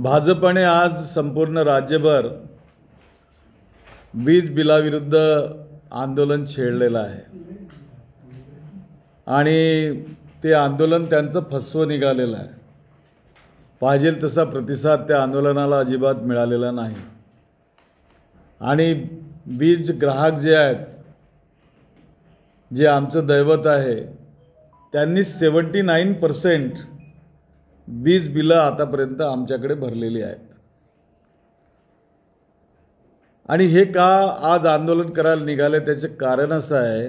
भाजपने आज संपूर्ण राज्यभर वीज बिलाविरुद्ध आंदोलन छेडलेलं आहे आणि ते आंदोलन त्यांचं फसवं निघालेलं आहे पाहिजेल तसा प्रतिसाद त्या आंदोलनाला अजिबात मिळालेला नाही आणि वीज ग्राहक जे आहेत जे आमचं दैवत आहे त्यांनी सेवन्टी नाईन पर्सेंट वीज बिलं आतापर्यंत आमच्याकडे भरलेली आहेत आणि हे का आज आंदोलन करायला निघाले त्याचे कारण असं आहे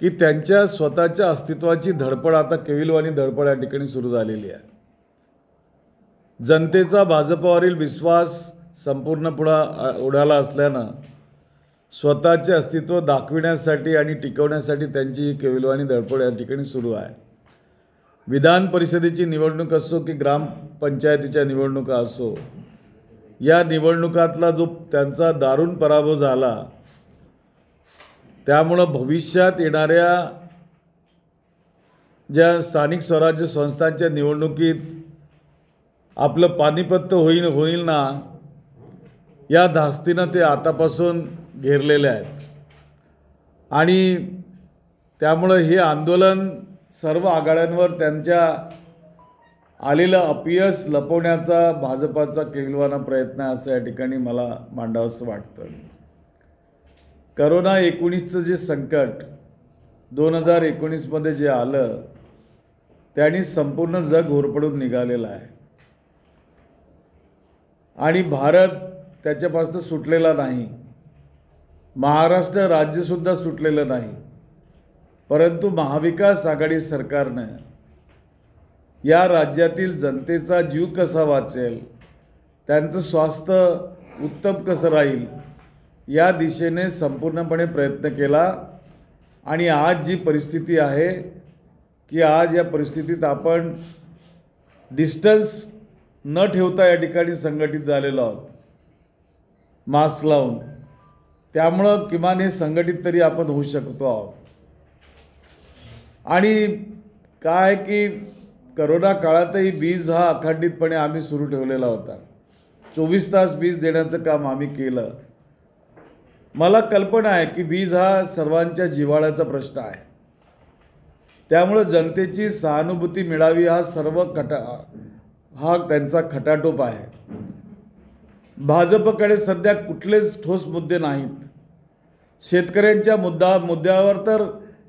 की त्यांच्या स्वतःच्या अस्तित्वाची धडपड आता केविलवाणी धडपड या ठिकाणी सुरू झालेली आहे जनतेचा भाजपावरील विश्वास संपूर्ण पुढा उडाला असल्यानं स्वतःचे अस्तित्व दाखविण्यासाठी आणि टिकवण्यासाठी त्यांची ही केविलवाणी धडपड या ठिकाणी सुरू आहे विधान परिषदेची निवडणूक असो की ग्रामपंचायतीच्या निवडणुका असो या निवडणुकातला जो त्यांचा दारुण पराभव झाला त्यामुळं भविष्यात येणाऱ्या ज्या स्थानिक स्वराज्य संस्थांच्या निवडणुकीत आपलं पानिपत्त होईल होईल ना या धास्तीनं ते आतापासून घेरलेले आहेत आणि त्यामुळं हे आंदोलन सर्व आघाड्यांवर त्यांच्या आलेलं अपयश लपवण्याचा भाजपाचा केलवाना प्रयत्न असं या ठिकाणी मला मांडावंसं वाटतं करोना एकोणीसचं जे संकट दोन हजार एकोणीसमध्ये जे आलं त्यांनी संपूर्ण जग होरपडून निघालेलं आहे आणि भारत त्याच्यापासून सुटलेला नाही महाराष्ट्र राज्यसुद्धा सुटलेलं नाही परंतु महाविकास आघाडी सरकारनं या राज्यातील जनतेचा जीव कसा वाचेल त्यांचं स्वास्थ्य उत्तम कसं राहील या दिशेने संपूर्णपणे प्रयत्न केला आणि आज जी परिस्थिती आहे की आज या परिस्थितीत आपण डिस्टन्स न ठेवता या ठिकाणी संघटित झालेलो आहोत मास्क लावून त्यामुळं किमान हे संघटित तरी आपण होऊ शकतो आहोत आणि काय की करोना काळातही वीज हा अखंडितपणे आम्ही सुरू ठेवलेला होता चोवीस तास वीज देण्याचं काम आम्ही केलं मला कल्पना आहे की वीज हा सर्वांच्या जिव्हाळ्याचा प्रश्न आहे त्यामुळं जनतेची सहानुभूती मिळावी हा सर्व खटा हा त्यांचा खटाटोप आहे भाजपकडे सध्या कुठलेच ठोस मुद्दे नाहीत शेतकऱ्यांच्या मुद्दा मुद्द्यावर तर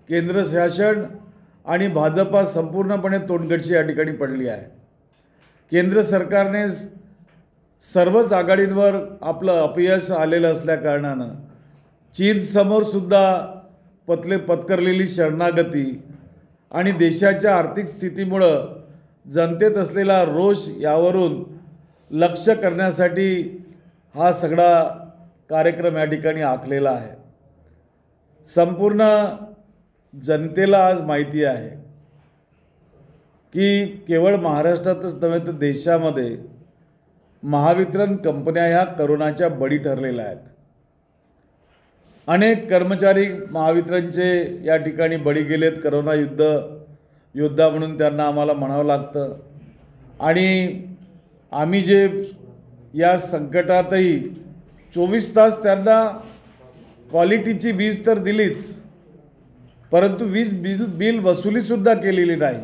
केंद्र शासन आणि भाजपा संपूर्णपणे तोंडगडशी या ठिकाणी पडली आहे केंद्र सरकारने सर्वच आघाडींवर आपलं अपयश आलेलं असल्याकारणानं चीनसमोरसुद्धा पतले पत्करलेली शरणागती आणि देशाच्या आर्थिक स्थितीमुळं जनतेत असलेला रोष यावरून लक्ष करण्यासाठी हा सगळा कार्यक्रम या ठिकाणी आखलेला आहे संपूर्ण जनतेला आज माहिती आहे की केवळ महाराष्ट्रातच नव्हे तर देशामध्ये महावितरण कंपन्या ह्या करोनाच्या बळी ठरलेल्या आहेत अनेक कर्मचारी महावितरणचे या ठिकाणी बळी गेलेत करोना युद्ध योद्धा म्हणून त्यांना आम्हाला म्हणावं लागतं आणि आम्ही जे या संकटातही चोवीस तास त्यांना क्वालिटीची वीज तर दिलीच परंतु वीज बिल बिल वसुलीसुद्धा केलेली नाही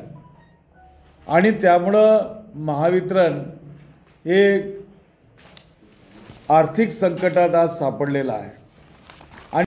आणि त्यामुळं महावितरण हे आर्थिक संकटात आज सापडलेलं आहे